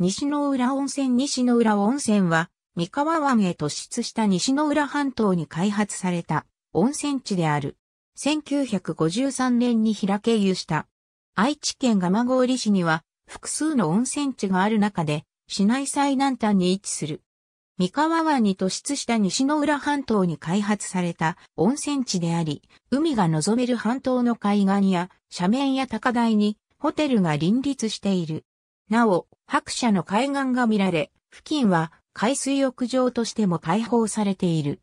西の浦温泉西の浦温泉は、三河湾へ突出した西の浦半島に開発された温泉地である。1953年に開け有した。愛知県蒲郡市には複数の温泉地がある中で、市内最南端に位置する。三河湾に突出した西の浦半島に開発された温泉地であり、海が望める半島の海岸や斜面や高台にホテルが林立している。なお、白車の海岸が見られ、付近は海水浴場としても開放されている。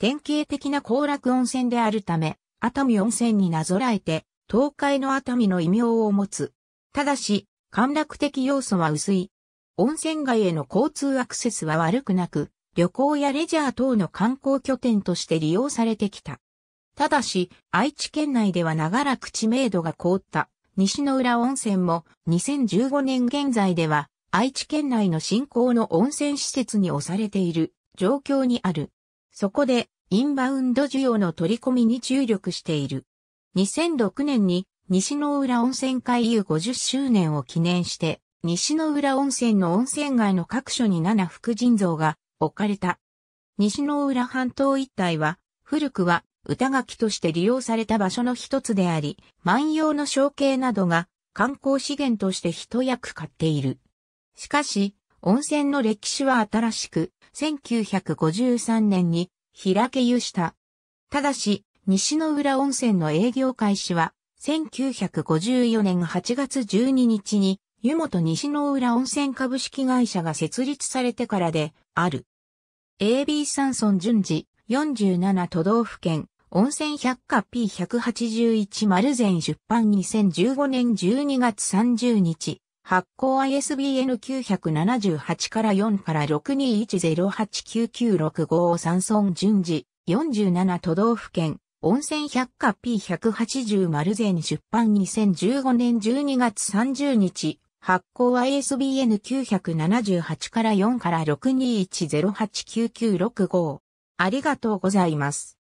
典型的な行楽温泉であるため、熱海温泉になぞらえて、東海の熱海の異名を持つ。ただし、陥落的要素は薄い。温泉街への交通アクセスは悪くなく、旅行やレジャー等の観光拠点として利用されてきた。ただし、愛知県内では長らく知名度が凍った西の浦温泉も2015年現在では愛知県内の新興の温泉施設に押されている状況にある。そこでインバウンド需要の取り込みに注力している。2006年に西の浦温泉会遊50周年を記念して、西の浦温泉の温泉街の各所に7福神像が置かれた。西の浦半島一帯は、古くは歌垣として利用された場所の一つであり、万葉の象形などが観光資源として一役買っている。しかし、温泉の歴史は新しく、1953年に開け湯した。ただし、西の浦温泉の営業開始は、1954年8月12日に、湯本西の浦温泉株式会社が設立されてからで、ある。AB 山村順次、47都道府県、温泉百科 P181 丸善出版2015年12月30日、発行 ISBN 978から4から6210899655山村順次、47都道府県、温泉百科 P180 丸善出版2015年12月30日、発行 ISBN 978から4から6 2 1 0 8 9 9 6 5ありがとうございます。